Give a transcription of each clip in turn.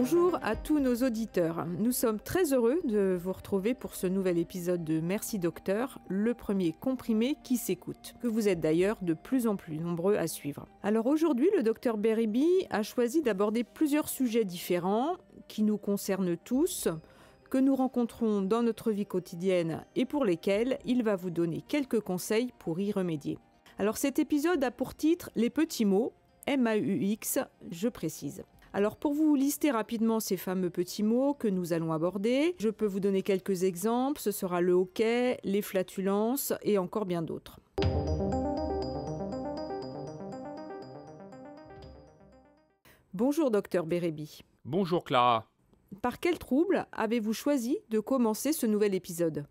Bonjour à tous nos auditeurs. Nous sommes très heureux de vous retrouver pour ce nouvel épisode de Merci Docteur, le premier comprimé qui s'écoute, que vous êtes d'ailleurs de plus en plus nombreux à suivre. Alors aujourd'hui, le docteur Beribi a choisi d'aborder plusieurs sujets différents qui nous concernent tous, que nous rencontrons dans notre vie quotidienne et pour lesquels il va vous donner quelques conseils pour y remédier. Alors cet épisode a pour titre Les petits mots, M-A-U-X, je précise. Alors pour vous lister rapidement ces fameux petits mots que nous allons aborder, je peux vous donner quelques exemples. Ce sera le hoquet, les flatulences et encore bien d'autres. Bonjour docteur Bérébi. Bonjour Clara. Par quel trouble avez-vous choisi de commencer ce nouvel épisode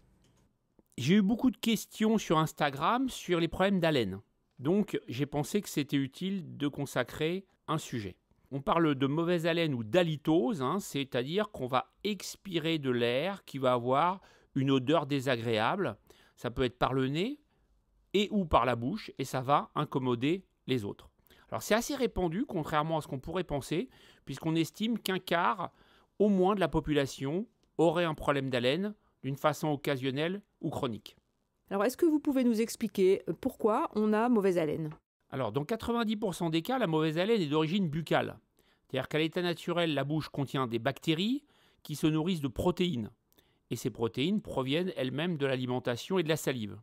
J'ai eu beaucoup de questions sur Instagram sur les problèmes d'haleine. Donc j'ai pensé que c'était utile de consacrer un sujet. On parle de mauvaise haleine ou d'halitose, hein, c'est-à-dire qu'on va expirer de l'air qui va avoir une odeur désagréable. Ça peut être par le nez et ou par la bouche et ça va incommoder les autres. Alors c'est assez répandu, contrairement à ce qu'on pourrait penser, puisqu'on estime qu'un quart au moins de la population aurait un problème d'haleine d'une façon occasionnelle ou chronique. Alors est-ce que vous pouvez nous expliquer pourquoi on a mauvaise haleine alors, dans 90% des cas, la mauvaise haleine est d'origine buccale. C'est-à-dire qu'à l'état naturel, la bouche contient des bactéries qui se nourrissent de protéines. Et ces protéines proviennent elles-mêmes de l'alimentation et de la salive.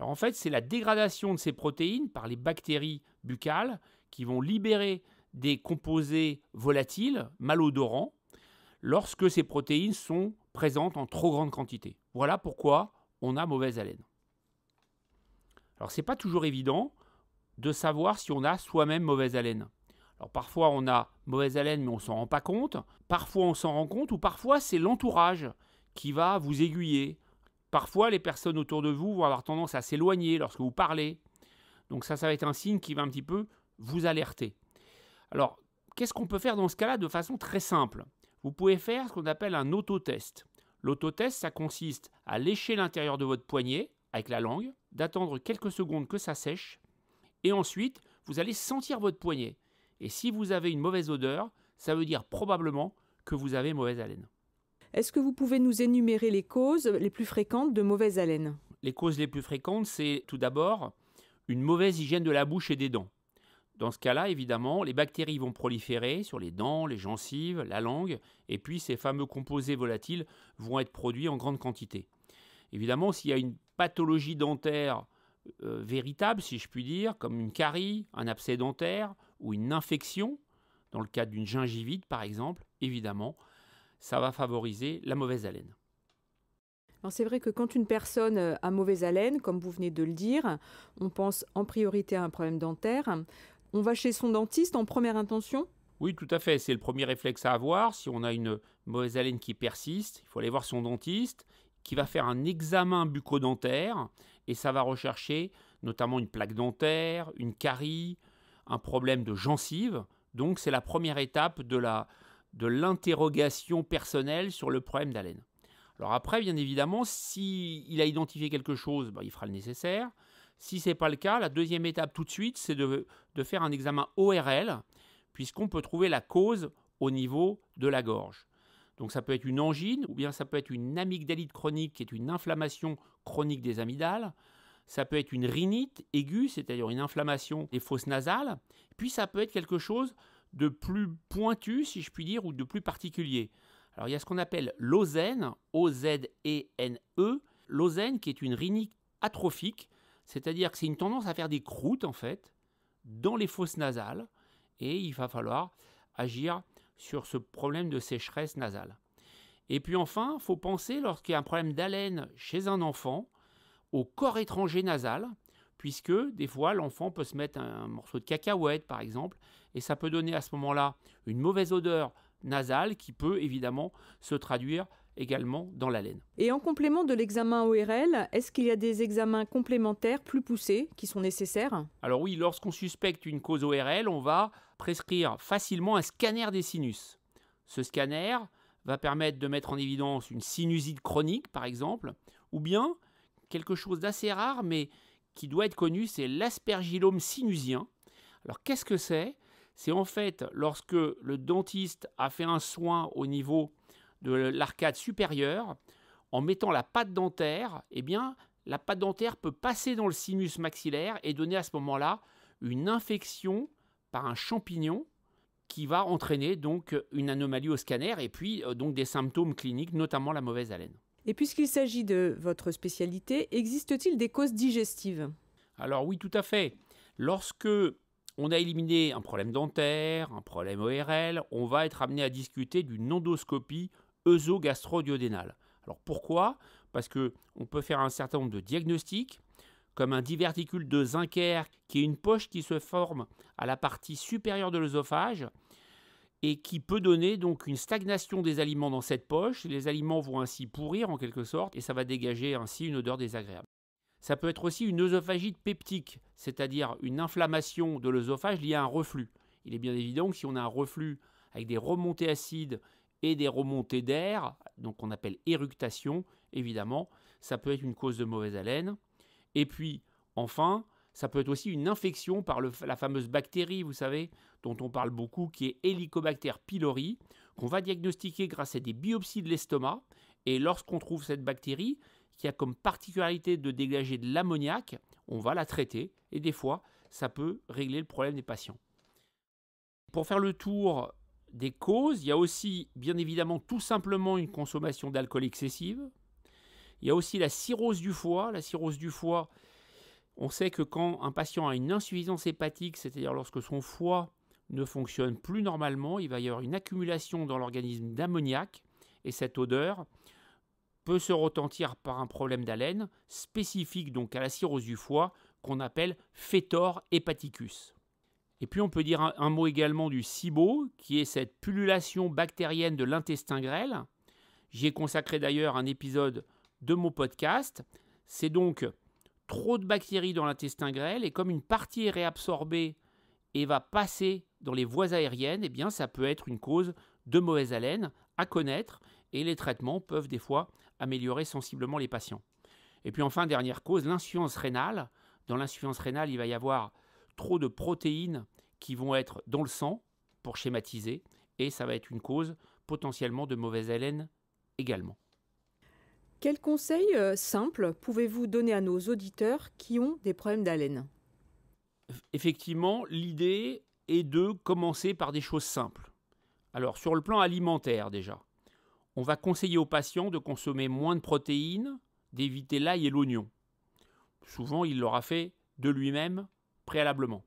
en fait, c'est la dégradation de ces protéines par les bactéries buccales qui vont libérer des composés volatiles, malodorants, lorsque ces protéines sont présentes en trop grande quantité. Voilà pourquoi on a mauvaise haleine. Alors c'est pas toujours évident, de savoir si on a soi-même mauvaise haleine. Alors parfois on a mauvaise haleine mais on s'en rend pas compte, parfois on s'en rend compte ou parfois c'est l'entourage qui va vous aiguiller. Parfois les personnes autour de vous vont avoir tendance à s'éloigner lorsque vous parlez. Donc ça ça va être un signe qui va un petit peu vous alerter. Alors qu'est-ce qu'on peut faire dans ce cas-là de façon très simple Vous pouvez faire ce qu'on appelle un autotest. L'autotest ça consiste à lécher l'intérieur de votre poignet avec la langue, d'attendre quelques secondes que ça sèche et ensuite, vous allez sentir votre poignet. Et si vous avez une mauvaise odeur, ça veut dire probablement que vous avez mauvaise haleine. Est-ce que vous pouvez nous énumérer les causes les plus fréquentes de mauvaise haleine Les causes les plus fréquentes, c'est tout d'abord une mauvaise hygiène de la bouche et des dents. Dans ce cas-là, évidemment, les bactéries vont proliférer sur les dents, les gencives, la langue, et puis ces fameux composés volatiles vont être produits en grande quantité. Évidemment, s'il y a une pathologie dentaire euh, véritable, si je puis dire, comme une carie, un abcès dentaire ou une infection, dans le cas d'une gingivite par exemple, évidemment, ça va favoriser la mauvaise haleine. c'est vrai que quand une personne euh, a mauvaise haleine, comme vous venez de le dire, on pense en priorité à un problème dentaire. On va chez son dentiste en première intention Oui, tout à fait. C'est le premier réflexe à avoir. Si on a une mauvaise haleine qui persiste, il faut aller voir son dentiste qui va faire un examen bucco-dentaire et ça va rechercher notamment une plaque dentaire, une carie, un problème de gencive. Donc c'est la première étape de la de l'interrogation personnelle sur le problème d'haleine. Alors après, bien évidemment, s'il il a identifié quelque chose, bah, il fera le nécessaire. Si ce n'est pas le cas, la deuxième étape tout de suite, c'est de faire un examen ORL, puisqu'on peut trouver la cause au niveau de la gorge. Donc ça peut être une angine, ou bien ça peut être une amygdalite chronique, qui est une inflammation chronique des amygdales. Ça peut être une rhinite aiguë, c'est-à-dire une inflammation des fosses nasales. Puis ça peut être quelque chose de plus pointu, si je puis dire, ou de plus particulier. Alors il y a ce qu'on appelle l'ozène, O-Z-E-N-E, l'ozène qui est une rhinite atrophique, c'est-à-dire que c'est une tendance à faire des croûtes en fait dans les fosses nasales et il va falloir agir sur ce problème de sécheresse nasale. Et puis enfin, faut penser lorsqu'il y a un problème d'haleine chez un enfant au corps étranger nasal, puisque des fois l'enfant peut se mettre un morceau de cacahuète par exemple, et ça peut donner à ce moment-là une mauvaise odeur nasale qui peut évidemment se traduire également dans la laine. Et en complément de l'examen ORL, est-ce qu'il y a des examens complémentaires plus poussés qui sont nécessaires Alors oui, lorsqu'on suspecte une cause ORL, on va prescrire facilement un scanner des sinus. Ce scanner va permettre de mettre en évidence une sinusite chronique par exemple, ou bien quelque chose d'assez rare mais qui doit être connu, c'est l'aspergillome sinusien. Alors qu'est-ce que c'est C'est en fait lorsque le dentiste a fait un soin au niveau de l'arcade supérieure, en mettant la pâte dentaire, eh bien, la pâte dentaire peut passer dans le sinus maxillaire et donner à ce moment-là une infection par un champignon qui va entraîner donc une anomalie au scanner et puis euh, donc des symptômes cliniques, notamment la mauvaise haleine. Et puisqu'il s'agit de votre spécialité, existe-t-il des causes digestives Alors oui, tout à fait. Lorsque on a éliminé un problème dentaire, un problème ORL, on va être amené à discuter d'une endoscopie gastro Alors pourquoi Parce que on peut faire un certain nombre de diagnostics, comme un diverticule de zincaire, qui est une poche qui se forme à la partie supérieure de l'œsophage et qui peut donner donc une stagnation des aliments dans cette poche. Les aliments vont ainsi pourrir en quelque sorte et ça va dégager ainsi une odeur désagréable. Ça peut être aussi une œsophagite peptique, c'est-à-dire une inflammation de l'œsophage liée à un reflux. Il est bien évident que si on a un reflux avec des remontées acides et des remontées d'air, donc on appelle éructation, évidemment, ça peut être une cause de mauvaise haleine. Et puis, enfin, ça peut être aussi une infection par la fameuse bactérie, vous savez, dont on parle beaucoup, qui est Helicobacter pylori, qu'on va diagnostiquer grâce à des biopsies de l'estomac. Et lorsqu'on trouve cette bactérie, qui a comme particularité de dégager de l'ammoniac, on va la traiter. Et des fois, ça peut régler le problème des patients. Pour faire le tour des causes, il y a aussi bien évidemment tout simplement une consommation d'alcool excessive. Il y a aussi la cirrhose du foie. La cirrhose du foie, on sait que quand un patient a une insuffisance hépatique, c'est-à-dire lorsque son foie ne fonctionne plus normalement, il va y avoir une accumulation dans l'organisme d'ammoniac et cette odeur peut se retentir par un problème d'haleine spécifique donc à la cirrhose du foie qu'on appelle fétor hépaticus ». Et puis on peut dire un, mot également du SIBO, qui est cette pullulation bactérienne de l'intestin grêle. J'ai consacré d'ailleurs un épisode de mon podcast. C'est donc trop de bactéries dans l'intestin grêle, et comme une partie est réabsorbée et va passer dans les voies aériennes, eh bien ça peut être une cause de mauvaise haleine à connaître et les traitements peuvent des fois améliorer sensiblement les patients. Et puis enfin, dernière cause, l'insuffisance rénale. Dans l'insuffisance rénale, il va y avoir trop de protéines qui vont être dans le sang, pour schématiser, et ça va être une cause potentiellement de mauvaise haleine également. Quels conseils euh, simples pouvez-vous donner à nos auditeurs qui ont des problèmes d'haleine Effectivement, l'idée est de commencer par des choses simples. Alors, sur le plan alimentaire déjà, on va conseiller aux patients de consommer moins de protéines, d'éviter l'ail et l'oignon. Souvent, il l'aura fait de lui-même préalablement.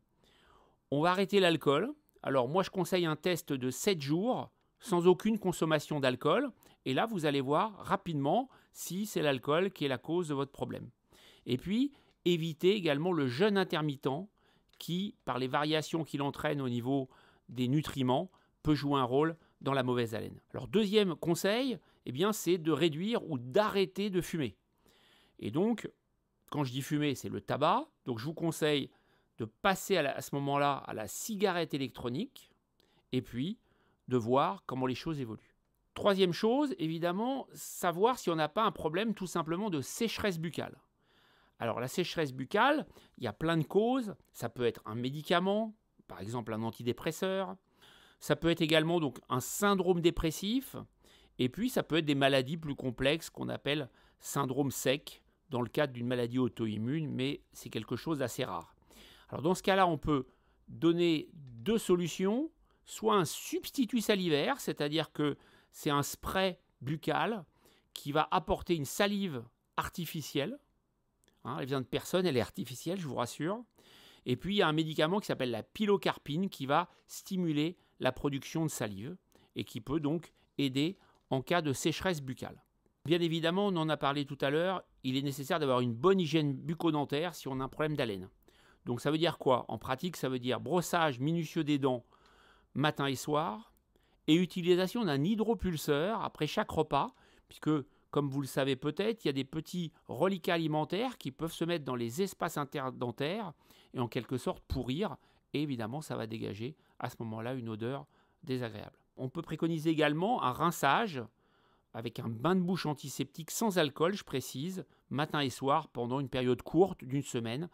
On va arrêter l'alcool. Alors moi je conseille un test de 7 jours sans aucune consommation d'alcool. Et là vous allez voir rapidement si c'est l'alcool qui est la cause de votre problème. Et puis évitez également le jeûne intermittent qui, par les variations qu'il entraîne au niveau des nutriments, peut jouer un rôle dans la mauvaise haleine. Alors deuxième conseil, eh bien c'est de réduire ou d'arrêter de fumer. Et donc, quand je dis fumer, c'est le tabac. Donc je vous conseille de passer à, ce moment-là à la cigarette électronique et puis de voir comment les choses évoluent. Troisième chose, évidemment, savoir si on n'a pas un problème tout simplement de sécheresse buccale. Alors la sécheresse buccale, il y a plein de causes. Ça peut être un médicament, par exemple un antidépresseur. Ça peut être également donc un syndrome dépressif. Et puis ça peut être des maladies plus complexes qu'on appelle syndrome sec dans le cadre d'une maladie auto-immune, mais c'est quelque chose d'assez rare. Alors dans ce cas-là, on peut donner deux solutions, soit un substitut salivaire, c'est-à-dire que c'est un spray buccal qui va apporter une salive artificielle. elle hein, vient de personne, elle est artificielle, je vous rassure. Et puis il y a un médicament qui s'appelle la pilocarpine qui va stimuler la production de salive et qui peut donc aider en cas de sécheresse buccale. Bien évidemment, on en a parlé tout à l'heure, il est nécessaire d'avoir une bonne hygiène bucco-dentaire si on a un problème d'haleine. Donc ça veut dire quoi En pratique, ça veut dire brossage minutieux des dents matin et soir et utilisation d'un hydropulseur après chaque repas, puisque comme vous le savez peut-être, il y a des petits reliquats alimentaires qui peuvent se mettre dans les espaces interdentaires et en quelque sorte pourrir. Et évidemment, ça va dégager à ce moment-là une odeur désagréable. On peut préconiser également un rinçage avec un bain de bouche antiseptique sans alcool, je précise, matin et soir pendant une période courte d'une semaine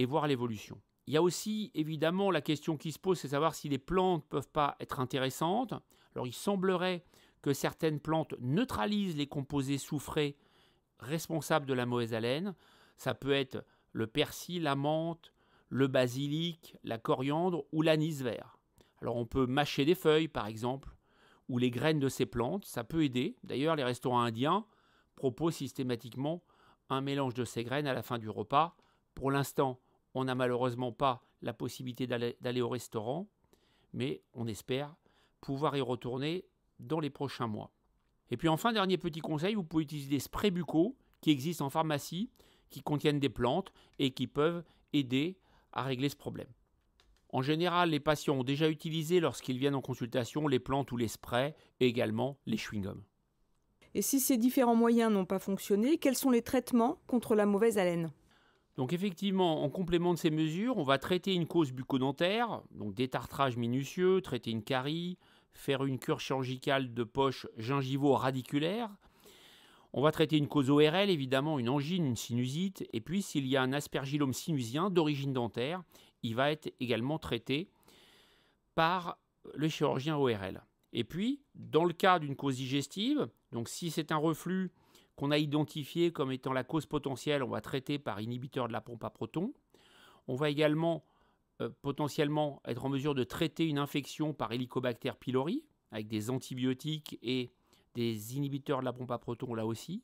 et voir l'évolution. Il y a aussi évidemment la question qui se pose, c'est savoir si les plantes peuvent pas être intéressantes. Alors il semblerait que certaines plantes neutralisent les composés soufrés responsables de la mauvaise haleine. Ça peut être le persil, la menthe, le basilic, la coriandre ou l'anis vert. Alors on peut mâcher des feuilles par exemple ou les graines de ces plantes, ça peut aider. D'ailleurs les restaurants indiens proposent systématiquement un mélange de ces graines à la fin du repas. Pour l'instant, on n'a malheureusement pas la possibilité d'aller au restaurant, mais on espère pouvoir y retourner dans les prochains mois. Et puis enfin, dernier petit conseil, vous pouvez utiliser des sprays buccaux qui existent en pharmacie, qui contiennent des plantes et qui peuvent aider à régler ce problème. En général, les patients ont déjà utilisé lorsqu'ils viennent en consultation les plantes ou les sprays et également les chewing-gums. Et si ces différents moyens n'ont pas fonctionné, quels sont les traitements contre la mauvaise haleine donc effectivement, en complément de ces mesures, on va traiter une cause bucco-dentaire, donc détartrage minutieux, traiter une carie, faire une cure chirurgicale de poche gingivo-radiculaire. On va traiter une cause ORL, évidemment, une angine, une sinusite. Et puis, s'il y a un aspergillome sinusien d'origine dentaire, il va être également traité par le chirurgien ORL. Et puis, dans le cas d'une cause digestive, donc si c'est un reflux qu'on a identifié comme étant la cause potentielle, on va traiter par inhibiteur de la pompe à protons. On va également euh, potentiellement être en mesure de traiter une infection par Helicobacter pylori avec des antibiotiques et des inhibiteurs de la pompe à protons là aussi.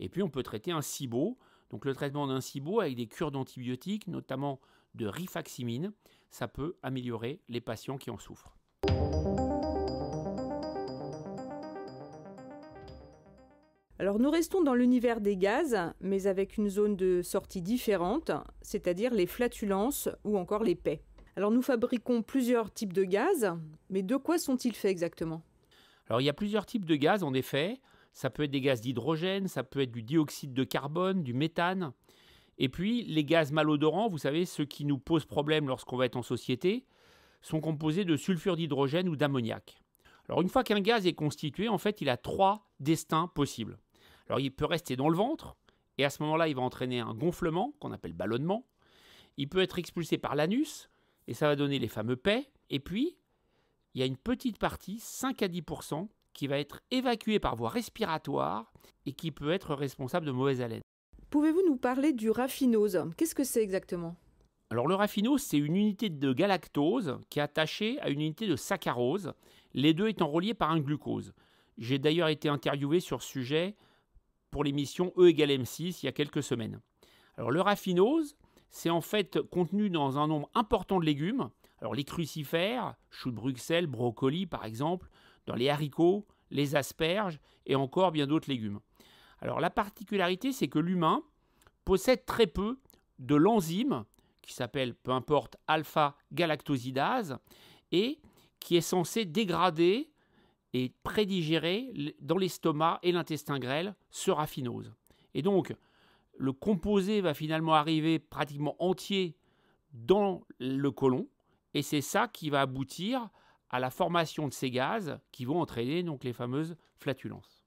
Et puis on peut traiter un SIBO, donc le traitement d'un SIBO avec des cures d'antibiotiques, notamment de rifaximine, ça peut améliorer les patients qui en souffrent. Alors nous restons dans l'univers des gaz, mais avec une zone de sortie différente, c'est-à-dire les flatulences ou encore les paix. Alors nous fabriquons plusieurs types de gaz, mais de quoi sont-ils faits exactement Alors il y a plusieurs types de gaz en effet. Ça peut être des gaz d'hydrogène, ça peut être du dioxyde de carbone, du méthane. Et puis les gaz malodorants, vous savez, ceux qui nous posent problème lorsqu'on va être en société, sont composés de sulfure d'hydrogène ou d'ammoniac. Alors une fois qu'un gaz est constitué, en fait, il a trois destins possibles. Alors il peut rester dans le ventre, et à ce moment-là, il va entraîner un gonflement qu'on appelle ballonnement. Il peut être expulsé par l'anus, et ça va donner les fameux pets. Et puis, il y a une petite partie, 5 à 10%, qui va être évacuée par voie respiratoire et qui peut être responsable de mauvaise haleine. Pouvez-vous nous parler du raffinose Qu'est-ce que c'est exactement alors le raffinose, c'est une unité de galactose qui est attachée à une unité de saccharose, les deux étant reliés par un glucose. J'ai d'ailleurs été interviewé sur ce sujet pour l'émission E égale M6 il y a quelques semaines. Alors le raffinose, c'est en fait contenu dans un nombre important de légumes. Alors les crucifères, choux de Bruxelles, brocoli par exemple, dans les haricots, les asperges et encore bien d'autres légumes. Alors la particularité, c'est que l'humain possède très peu de l'enzyme qui s'appelle, peu importe, alpha-galactosidase et qui est censé dégrader et prédigéré dans l'estomac et l'intestin grêle sera raffinose. Et donc, le composé va finalement arriver pratiquement entier dans le côlon, et c'est ça qui va aboutir à la formation de ces gaz qui vont entraîner donc les fameuses flatulences.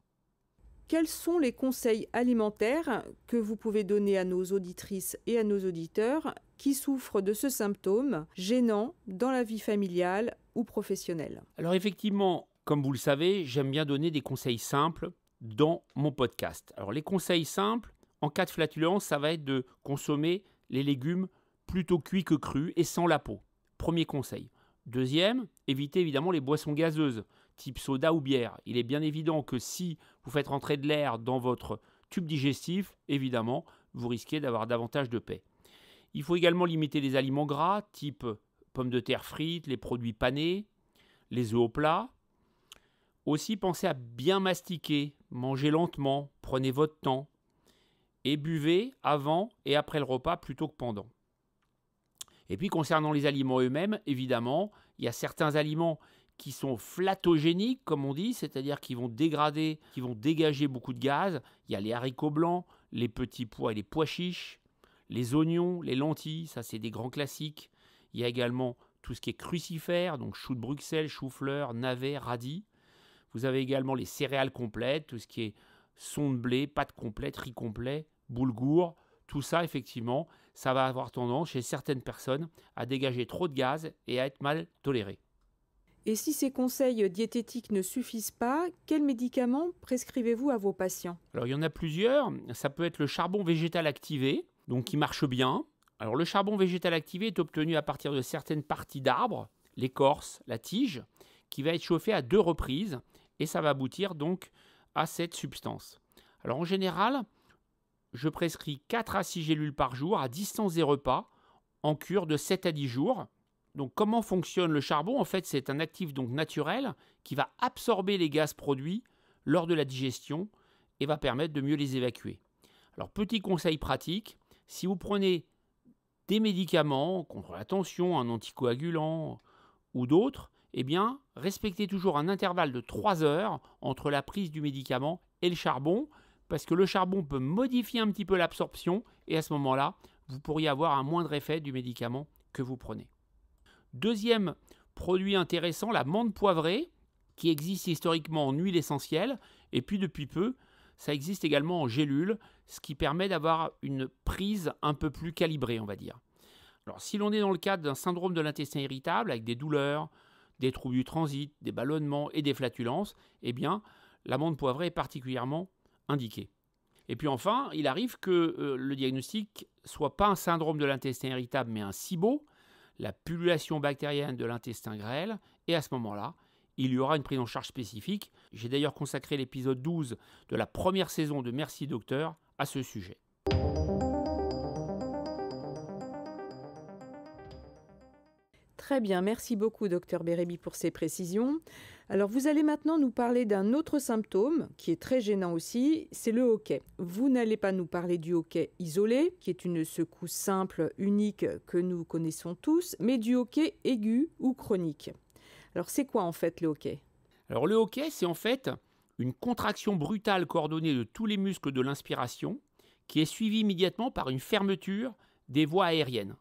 Quels sont les conseils alimentaires que vous pouvez donner à nos auditrices et à nos auditeurs qui souffrent de ce symptôme gênant dans la vie familiale ou professionnelle Alors effectivement, comme vous le savez, j'aime bien donner des conseils simples dans mon podcast. Alors les conseils simples, en cas de flatulence, ça va être de consommer les légumes plutôt cuits que crus et sans la peau. Premier conseil. Deuxième, évitez évidemment les boissons gazeuses, type soda ou bière. Il est bien évident que si vous faites rentrer de l'air dans votre tube digestif, évidemment, vous risquez d'avoir davantage de paix. Il faut également limiter les aliments gras, type pommes de terre frites, les produits panés, les œufs au plat, aussi, pensez à bien mastiquer, mangez lentement, prenez votre temps et buvez avant et après le repas plutôt que pendant. Et puis concernant les aliments eux-mêmes, évidemment, il y a certains aliments qui sont flatogéniques, comme on dit, c'est-à-dire qui vont dégrader, qui vont dégager beaucoup de gaz. Il y a les haricots blancs, les petits pois et les pois chiches, les oignons, les lentilles, ça c'est des grands classiques. Il y a également tout ce qui est crucifère, donc choux de Bruxelles, chou-fleur, navet, radis. Vous avez également les céréales complètes, tout ce qui est son de blé, pâte complète, riz complet, boulgour. Tout ça, effectivement, ça va avoir tendance chez certaines personnes à dégager trop de gaz et à être mal toléré. Et si ces conseils diététiques ne suffisent pas, quels médicaments prescrivez-vous à vos patients Alors il y en a plusieurs. Ça peut être le charbon végétal activé, donc qui marche bien. Alors le charbon végétal activé est obtenu à partir de certaines parties d'arbres, l'écorce, la tige, qui va être chauffée à deux reprises et ça va aboutir donc à cette substance. Alors en général, je prescris 4 à 6 gélules par jour à distance des repas en cure de 7 à 10 jours. Donc comment fonctionne le charbon En fait, c'est un actif donc naturel qui va absorber les gaz produits lors de la digestion et va permettre de mieux les évacuer. Alors petit conseil pratique, si vous prenez des médicaments contre la tension, un anticoagulant ou d'autres, eh bien, respectez toujours un intervalle de 3 heures entre la prise du médicament et le charbon, parce que le charbon peut modifier un petit peu l'absorption, et à ce moment-là, vous pourriez avoir un moindre effet du médicament que vous prenez. Deuxième produit intéressant, la menthe poivrée, qui existe historiquement en huile essentielle, et puis depuis peu, ça existe également en gélule, ce qui permet d'avoir une prise un peu plus calibrée, on va dire. Alors si l'on est dans le cadre d'un syndrome de l'intestin irritable, avec des douleurs, des troubles du transit, des ballonnements et des flatulences, eh bien, l'amande poivrée est particulièrement indiquée. Et puis enfin, il arrive que euh, le diagnostic soit pas un syndrome de l'intestin irritable, mais un SIBO, la pullulation bactérienne de l'intestin grêle, et à ce moment-là, il y aura une prise en charge spécifique. J'ai d'ailleurs consacré l'épisode 12 de la première saison de Merci Docteur à ce sujet. Très bien, merci beaucoup docteur Bérébi pour ces précisions. Alors vous allez maintenant nous parler d'un autre symptôme qui est très gênant aussi, c'est le hockey. Vous n'allez pas nous parler du hockey isolé, qui est une secousse simple, unique que nous connaissons tous, mais du hockey aigu ou chronique. Alors c'est quoi en fait le hockey Alors le hockey c'est en fait une contraction brutale coordonnée de tous les muscles de l'inspiration qui est suivie immédiatement par une fermeture des voies aériennes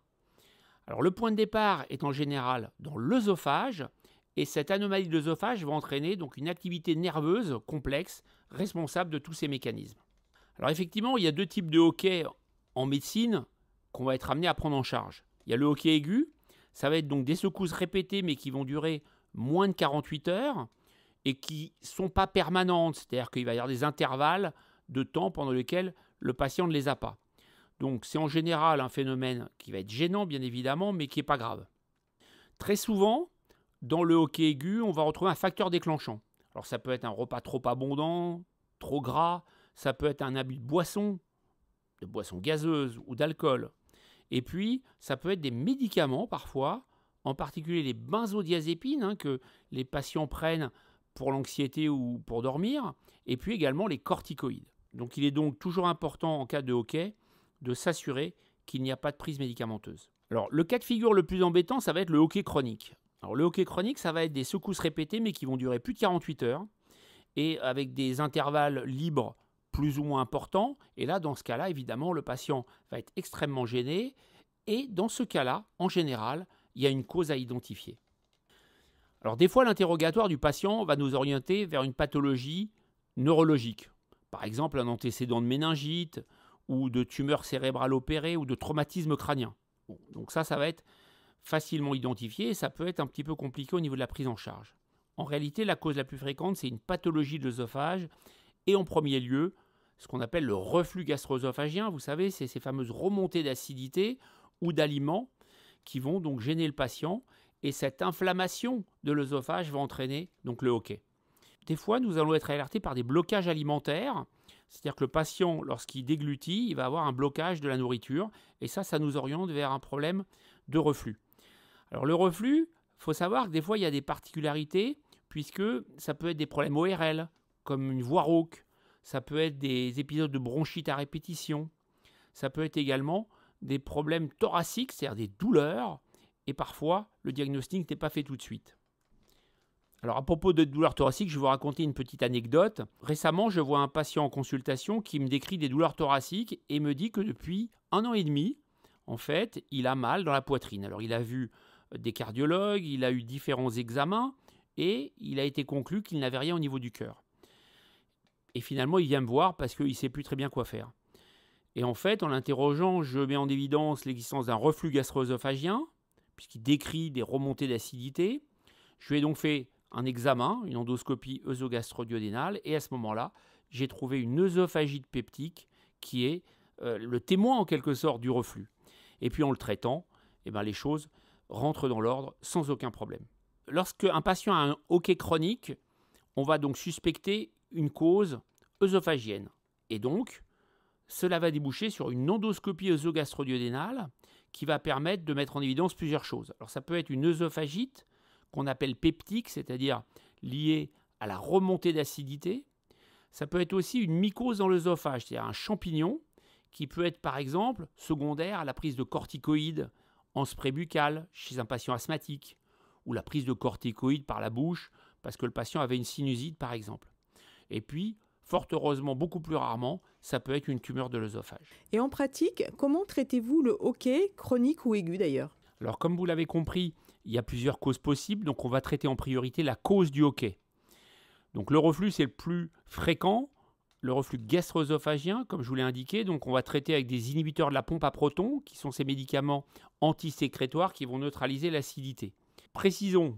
le point de départ est en général dans l'œsophage et cette anomalie de l'œsophage va entraîner donc une activité nerveuse complexe responsable de tous ces mécanismes. Alors effectivement, il y a deux types de hockey en médecine qu'on va être amené à prendre en charge. Il y a le hoquet aigu, ça va être donc des secousses répétées mais qui vont durer moins de 48 heures et qui ne sont pas permanentes, c'est-à-dire qu'il va y avoir des intervalles de temps pendant lesquels le patient ne les a pas. Donc c'est en général un phénomène qui va être gênant, bien évidemment, mais qui n'est pas grave. Très souvent, dans le hockey aigu, on va retrouver un facteur déclenchant. Alors ça peut être un repas trop abondant, trop gras, ça peut être un abus de boisson, de boisson gazeuse ou d'alcool. Et puis, ça peut être des médicaments parfois, en particulier les benzodiazépines hein, que les patients prennent pour l'anxiété ou pour dormir, et puis également les corticoïdes. Donc il est donc toujours important en cas de hockey de s'assurer qu'il n'y a pas de prise médicamenteuse. Alors, le cas de figure le plus embêtant, ça va être le hoquet chronique. Alors, le hoquet chronique, ça va être des secousses répétées, mais qui vont durer plus de 48 heures, et avec des intervalles libres plus ou moins importants. Et là, dans ce cas-là, évidemment, le patient va être extrêmement gêné, et dans ce cas-là, en général, il y a une cause à identifier. Alors, des fois, l'interrogatoire du patient va nous orienter vers une pathologie neurologique. Par exemple, un antécédent de méningite, ou de tumeurs cérébrales opérées, ou de traumatisme crâniens. donc ça, ça va être facilement identifié et ça peut être un petit peu compliqué au niveau de la prise en charge. En réalité, la cause la plus fréquente, c'est une pathologie de l'œsophage et en premier lieu, ce qu'on appelle le reflux gastro-œsophagien. Vous savez, c'est ces fameuses remontées d'acidité ou d'aliments qui vont donc gêner le patient et cette inflammation de l'œsophage va entraîner donc le hoquet. Des fois, nous allons être alertés par des blocages alimentaires c'est-à-dire que le patient, lorsqu'il déglutit, il va avoir un blocage de la nourriture, et ça, ça nous oriente vers un problème de reflux. Alors le reflux, faut savoir que des fois, il y a des particularités, puisque ça peut être des problèmes ORL, comme une voix rauque, ça peut être des épisodes de bronchite à répétition, ça peut être également des problèmes thoraciques, c'est-à-dire des douleurs, et parfois, le diagnostic n'est pas fait tout de suite. Alors à propos de douleurs thoraciques, je vais vous raconter une petite anecdote. Récemment, je vois un patient en consultation qui me décrit des douleurs thoraciques et me dit que depuis un an et demi, en fait, il a mal dans la poitrine. Alors il a vu euh, des cardiologues, il a eu différents examens et il a été conclu qu'il n'avait rien au niveau du cœur. Et finalement, il vient me voir parce qu'il ne sait plus très bien quoi faire. Et en fait, en l'interrogeant, je mets en évidence l'existence d'un reflux gastro-œsophagien, puisqu'il décrit des remontées d'acidité. Je lui ai donc fait un examen, une endoscopie œsogastroduodénale, et à ce moment-là, j'ai trouvé une œsophagite peptique qui est euh, le témoin en quelque sorte du reflux. Et puis en le traitant, eh ben, les choses rentrent dans l'ordre sans aucun problème. Lorsque patient a un hoquet chronique, on va donc suspecter une cause œsophagienne. Et donc, cela va déboucher sur une endoscopie œsogastroduodénale qui va permettre de mettre en évidence plusieurs choses. Alors ça peut être une œsophagite, qu'on appelle peptique, c'est-à-dire lié à la remontée d'acidité. Ça peut être aussi une mycose dans l'œsophage, c'est-à-dire un champignon qui peut être par exemple secondaire à la prise de corticoïdes en spray buccal chez un patient asthmatique ou la prise de corticoïdes par la bouche parce que le patient avait une sinusite par exemple. Et puis, fort heureusement, beaucoup plus rarement, ça peut être une tumeur de l'œsophage. Et en pratique, comment traitez-vous le hoquet, chronique ou aigu d'ailleurs Alors comme vous l'avez compris, il y a plusieurs causes possibles, donc on va traiter en priorité la cause du hoquet. Donc le reflux, c'est le plus fréquent, le reflux gastro-œsophagien, comme je vous l'ai indiqué. Donc on va traiter avec des inhibiteurs de la pompe à protons, qui sont ces médicaments antisécrétoires qui vont neutraliser l'acidité. Précisons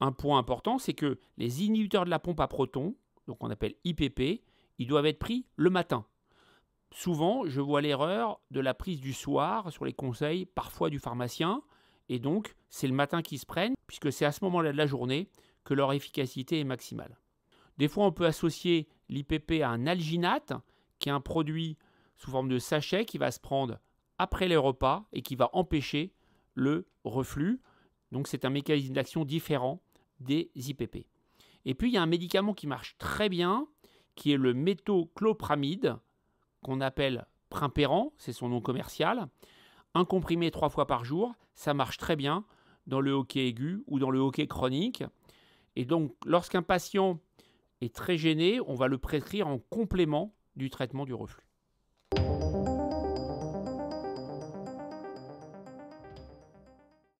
un point important, c'est que les inhibiteurs de la pompe à protons, donc on appelle IPP, ils doivent être pris le matin. Souvent, je vois l'erreur de la prise du soir sur les conseils parfois du pharmacien. Et donc, c'est le matin qu'ils se prennent, puisque c'est à ce moment-là de la journée que leur efficacité est maximale. Des fois, on peut associer l'IPP à un alginate, qui est un produit sous forme de sachet qui va se prendre après les repas et qui va empêcher le reflux. Donc, c'est un mécanisme d'action différent des IPP. Et puis, il y a un médicament qui marche très bien, qui est le méthoclopramide, qu'on appelle primperan, c'est son nom commercial, un comprimé trois fois par jour, ça marche très bien dans le hockey aigu ou dans le hockey chronique. Et donc, lorsqu'un patient est très gêné, on va le prescrire en complément du traitement du reflux.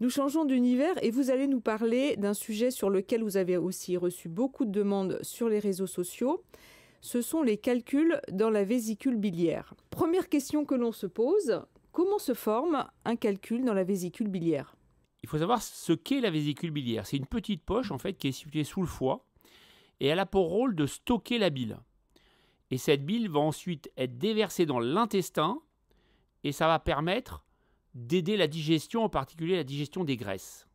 Nous changeons d'univers et vous allez nous parler d'un sujet sur lequel vous avez aussi reçu beaucoup de demandes sur les réseaux sociaux. Ce sont les calculs dans la vésicule biliaire. Première question que l'on se pose, Comment se forme un calcul dans la vésicule biliaire Il faut savoir ce qu'est la vésicule biliaire. C'est une petite poche en fait qui est située sous le foie et elle a pour rôle de stocker la bile. Et cette bile va ensuite être déversée dans l'intestin et ça va permettre d'aider la digestion, en particulier la digestion des graisses.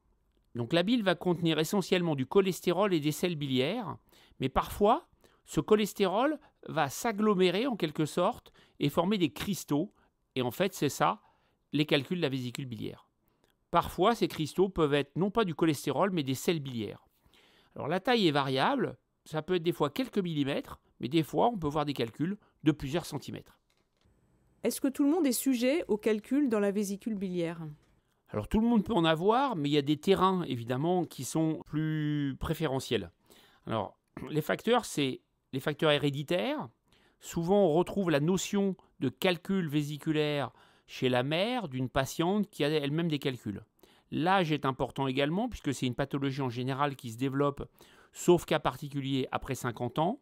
Donc la bile va contenir essentiellement du cholestérol et des sels biliaires, mais parfois ce cholestérol va s'agglomérer en quelque sorte et former des cristaux et en fait, c'est ça, les calculs de la vésicule biliaire. Parfois, ces cristaux peuvent être non pas du cholestérol, mais des sels biliaires. Alors la taille est variable, ça peut être des fois quelques millimètres, mais des fois, on peut voir des calculs de plusieurs centimètres. Est-ce que tout le monde est sujet aux calculs dans la vésicule biliaire Alors tout le monde peut en avoir, mais il y a des terrains évidemment qui sont plus préférentiels. Alors les facteurs, c'est les facteurs héréditaires, Souvent, on retrouve la notion de calcul vésiculaire chez la mère d'une patiente qui a elle-même des calculs. L'âge est important également, puisque c'est une pathologie en général qui se développe, sauf cas particulier, après 50 ans.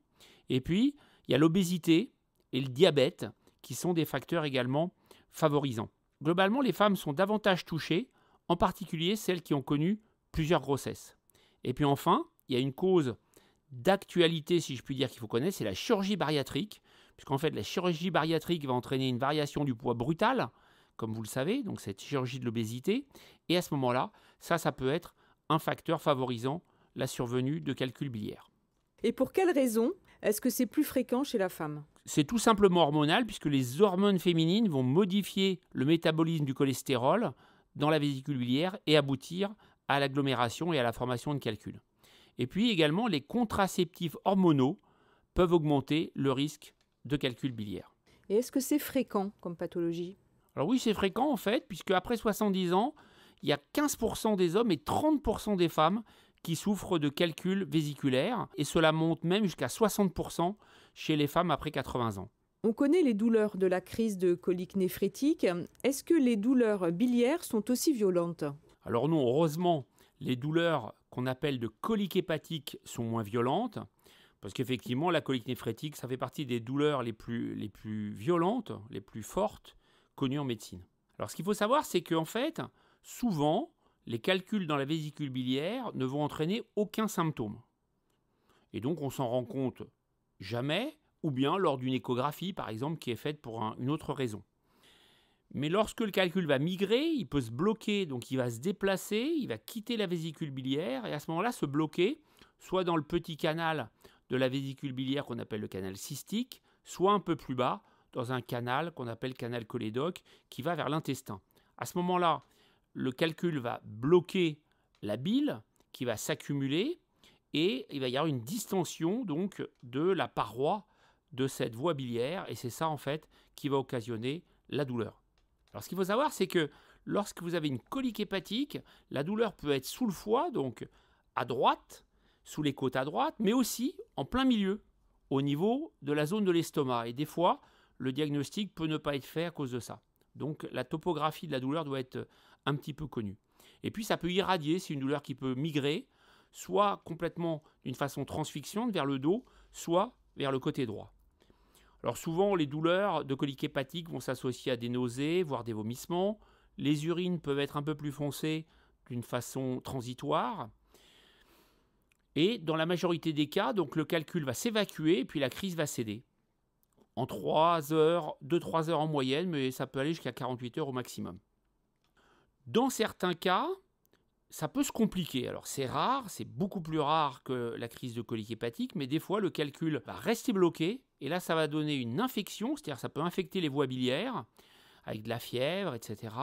Et puis, il y a l'obésité et le diabète, qui sont des facteurs également favorisants. Globalement, les femmes sont davantage touchées, en particulier celles qui ont connu plusieurs grossesses. Et puis enfin, il y a une cause d'actualité, si je puis dire, qu'il faut connaître, c'est la chirurgie bariatrique, puisqu'en fait la chirurgie bariatrique va entraîner une variation du poids brutal, comme vous le savez, donc cette chirurgie de l'obésité, et à ce moment-là, ça, ça peut être un facteur favorisant la survenue de calculs biliaires. Et pour quelles raisons est-ce que c'est plus fréquent chez la femme C'est tout simplement hormonal, puisque les hormones féminines vont modifier le métabolisme du cholestérol dans la vésicule biliaire et aboutir à l'agglomération et à la formation de calculs. Et puis également, les contraceptifs hormonaux peuvent augmenter le risque de calcul biliaire. Et est-ce que c'est fréquent comme pathologie Alors oui, c'est fréquent en fait, puisque après 70 ans, il y a 15% des hommes et 30% des femmes qui souffrent de calculs vésiculaires. et cela monte même jusqu'à 60% chez les femmes après 80 ans. On connaît les douleurs de la crise de colique néphrétique. Est-ce que les douleurs biliaires sont aussi violentes Alors non, heureusement, les douleurs qu'on appelle de colique hépatique sont moins violentes. Parce qu'effectivement, la colique néphrétique, ça fait partie des douleurs les plus, violentes, les plus fortes connues en médecine. Alors ce qu'il faut savoir, c'est qu'en fait, souvent, les calculs dans la vésicule biliaire ne vont entraîner aucun symptôme. Et donc on s'en rend compte jamais, ou bien lors d'une échographie, par exemple, qui est faite pour une autre raison. Mais lorsque le calcul va migrer, il peut se bloquer, donc il va se déplacer, il va quitter la vésicule biliaire, et à ce moment-là se bloquer, soit dans le petit canal de la vésicule biliaire qu'on appelle le canal cystique, soit un peu plus bas, dans un canal qu'on appelle canal cholédoque, qui va vers l'intestin. À ce moment-là, le calcul va bloquer la bile, qui va s'accumuler, et il va y avoir une distension donc de la paroi de cette voie biliaire, et c'est ça en fait qui va occasionner la douleur. Alors ce qu'il faut savoir, c'est que lorsque vous avez une colique hépatique, la douleur peut être sous le foie, donc à droite, sous les côtes à droite, mais aussi en plein milieu, au niveau de la zone de l'estomac. Et des fois, le diagnostic peut ne pas être fait à cause de ça. Donc la topographie de la douleur doit être euh, un petit peu connue. Et puis ça peut irradier, c'est une douleur qui peut migrer, soit complètement d'une façon transfixante, vers le dos, soit vers le côté droit. Alors souvent, les douleurs de colique hépatique vont s'associer à des nausées, voire des vomissements. Les urines peuvent être un peu plus foncées d'une façon transitoire. Et dans la majorité des cas, donc le calcul va s'évacuer et puis la crise va céder. En 3 heures, 2-3 heures en moyenne, mais ça peut aller jusqu'à 48 heures au maximum. Dans certains cas, ça peut se compliquer. Alors c'est rare, c'est beaucoup plus rare que la crise de colique hépatique, mais des fois le calcul va rester bloqué et là ça va donner une infection, c'est-à-dire ça peut infecter les voies biliaires avec de la fièvre, etc.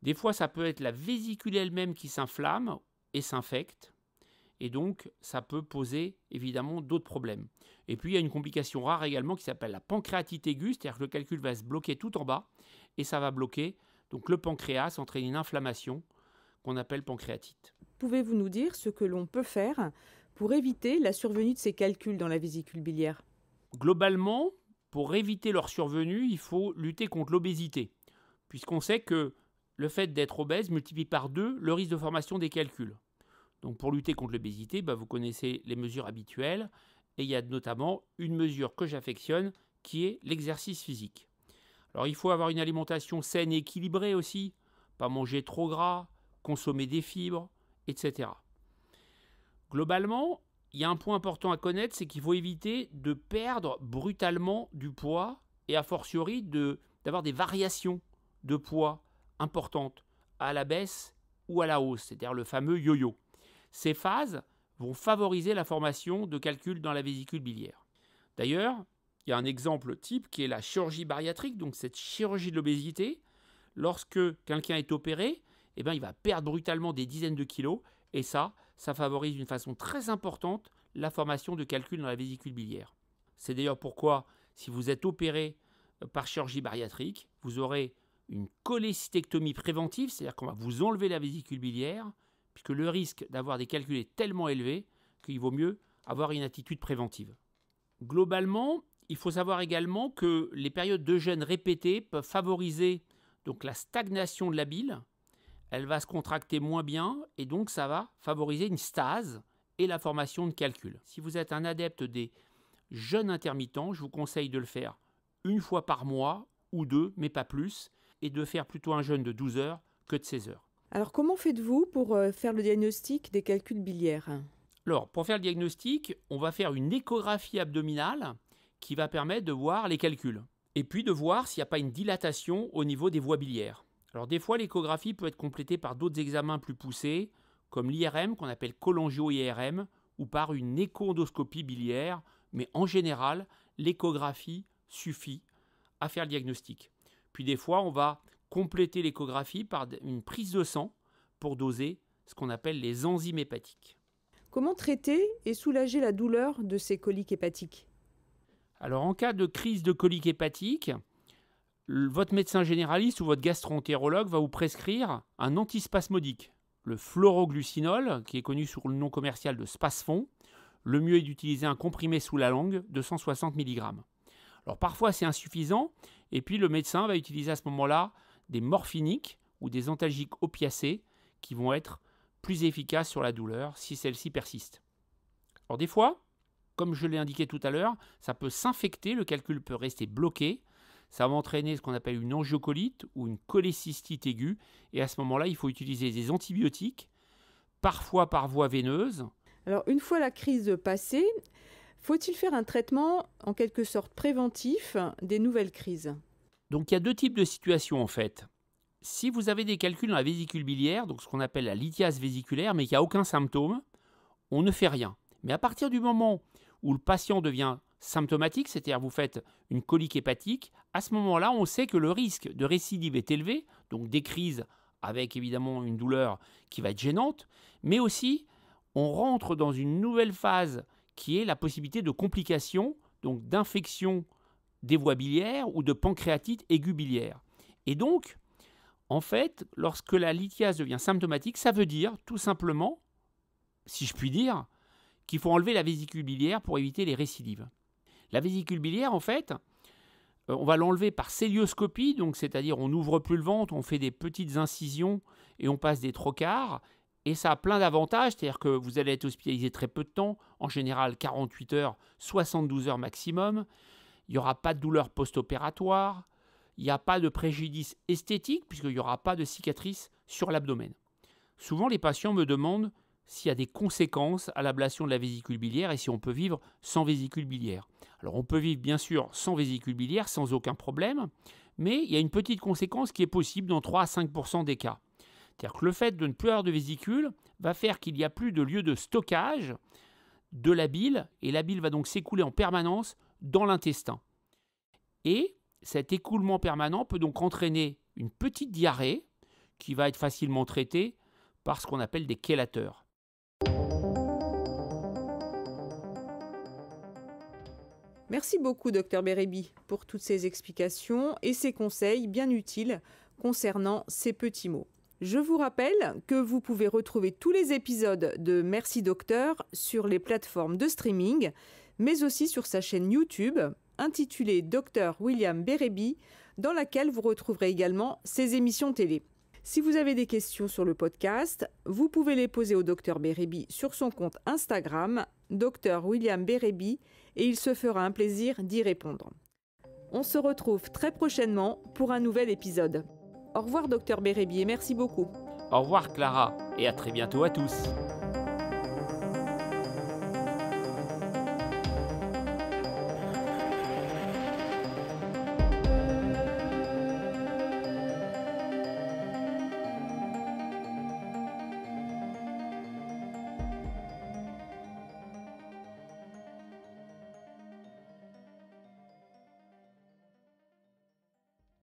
Des fois ça peut être la vésicule elle-même qui s'inflamme et s'infecte et donc ça peut poser évidemment d'autres problèmes. Et puis il y a une complication rare également qui s'appelle la pancréatite aiguë, c'est-à-dire que le calcul va se bloquer tout en bas et ça va bloquer donc le pancréas, entraîner une inflammation qu'on appelle pancréatite. Pouvez-vous nous dire ce que l'on peut faire pour éviter la survenue de ces calculs dans la vésicule biliaire Globalement, pour éviter leur survenue, il faut lutter contre l'obésité, puisqu'on sait que le fait d'être obèse multiplie par deux le risque de formation des calculs. Donc pour lutter contre l'obésité, bah, vous connaissez les mesures habituelles et il y a notamment une mesure que j'affectionne qui est l'exercice physique. Alors il faut avoir une alimentation saine et équilibrée aussi, pas manger trop gras, consommer des fibres, etc. Globalement, il y a un point important à connaître, c'est qu'il faut éviter de perdre brutalement du poids et a fortiori d'avoir des variations de poids importantes à la baisse ou à la hausse, c'est-à-dire le fameux yo-yo. Ces phases vont favoriser la formation de calculs dans la vésicule biliaire. D'ailleurs, il y a un exemple type qui est la chirurgie bariatrique, donc cette chirurgie de l'obésité. Lorsque quelqu'un est opéré, eh ben, il va perdre brutalement des dizaines de kilos, et ça, ça favorise d'une façon très importante la formation de calculs dans la vésicule biliaire. C'est d'ailleurs pourquoi, si vous êtes opéré euh, par chirurgie bariatrique, vous aurez une cholécystectomie préventive, c'est-à-dire qu'on va vous enlever la vésicule biliaire, puisque le risque d'avoir des calculs est tellement élevé qu'il vaut mieux avoir une attitude préventive. Globalement, il faut savoir également que les périodes de jeûne répétées peuvent favoriser donc la stagnation de la bile. Elle va se contracter moins bien et donc ça va favoriser une stase et la formation de calculs. Si vous êtes un adepte des jeûnes intermittents, je vous conseille de le faire une fois par mois ou deux, mais pas plus, et de faire plutôt un jeûne de 12 heures que de 16 heures. Alors comment faites-vous pour euh, faire le diagnostic des calculs biliaires Alors pour faire le diagnostic, on va faire une échographie abdominale qui va permettre de voir les calculs et puis de voir s'il n'y a pas une dilatation au niveau des voies biliaires. Alors des fois l'échographie peut être complétée par d'autres examens plus poussés comme l'IRM qu'on appelle cholangio-IRM ou par une échondoscopie biliaire, mais en général l'échographie suffit à faire le diagnostic. Puis des fois on va compléter l'échographie par une prise de sang pour doser ce qu'on appelle les enzymes hépatiques. Comment traiter et soulager la douleur de ces coliques hépatiques Alors en cas de crise de colique hépatique, votre médecin généraliste ou votre gastroentérologue va vous prescrire un antispasmodique, le fluoroglucinol, qui est connu sous le nom commercial de Spasfon. Le mieux est d'utiliser un comprimé sous la langue de 160 mg. Alors parfois c'est insuffisant, et puis le médecin va utiliser à ce moment-là des morphiniques ou des antalgiques opiacés qui vont être plus efficaces sur la douleur si celle-ci persiste. Alors des fois, comme je l'ai indiqué tout à l'heure, ça peut s'infecter, le calcul peut rester bloqué, ça va entraîner ce qu'on appelle une angiocolite ou une cholécystite aiguë, et à ce moment-là, il faut utiliser des antibiotiques, parfois par voie veineuse. Alors une fois la crise passée, faut-il faire un traitement en quelque sorte préventif des nouvelles crises donc il y a deux types de situations en fait. Si vous avez des calculs dans la vésicule biliaire, donc ce qu'on appelle la lithiase vésiculaire, mais qu'il n'y a aucun symptôme, on ne fait rien. Mais à partir du moment où le patient devient symptomatique, c'est-à-dire vous faites une colique hépatique, à ce moment-là, on sait que le risque de récidive est élevé, donc des crises avec évidemment une douleur qui va être gênante, mais aussi on rentre dans une nouvelle phase qui est la possibilité de complications, donc d'infections des voies biliaires ou de pancréatite aiguë biliaire. Et donc, en fait, lorsque la lithiase devient symptomatique, ça veut dire tout simplement, si je puis dire, qu'il faut enlever la vésicule biliaire pour éviter les récidives. La vésicule biliaire, en fait, euh, on va l'enlever par célioscopie, donc c'est-à-dire on n'ouvre plus le ventre, on fait des petites incisions et on passe des trocars. Et ça a plein d'avantages, c'est-à-dire que vous allez être hospitalisé très peu de temps, en général 48 heures, 72 heures maximum il n'y aura pas de douleur post-opératoire, il n'y a pas de préjudice esthétique puisqu'il n'y aura pas de cicatrice sur l'abdomen. Souvent, les patients me demandent s'il y a des conséquences à l'ablation de la vésicule biliaire et si on peut vivre sans vésicule biliaire. Alors, on peut vivre bien sûr sans vésicule biliaire, sans aucun problème, mais il y a une petite conséquence qui est possible dans 3 à 5 des cas. C'est-à-dire que le fait de ne plus avoir de vésicule va faire qu'il n'y a plus de lieu de stockage de la bile, et la bile va donc s'écouler en permanence dans l'intestin. Et cet écoulement permanent peut donc entraîner une petite diarrhée qui va être facilement traitée par ce qu'on appelle des chélateurs. Merci beaucoup, docteur Bérébi, pour toutes ces explications et ces conseils bien utiles concernant ces petits mots. Je vous rappelle que vous pouvez retrouver tous les épisodes de Merci Docteur sur les plateformes de streaming mais aussi sur sa chaîne YouTube intitulée Dr William Bereby, dans laquelle vous retrouverez également ses émissions télé. Si vous avez des questions sur le podcast, vous pouvez les poser au Dr Bérébi sur son compte Instagram, Dr William Bereby, et il se fera un plaisir d'y répondre. On se retrouve très prochainement pour un nouvel épisode. Au revoir Docteur Bérébi et merci beaucoup. Au revoir Clara et à très bientôt à tous.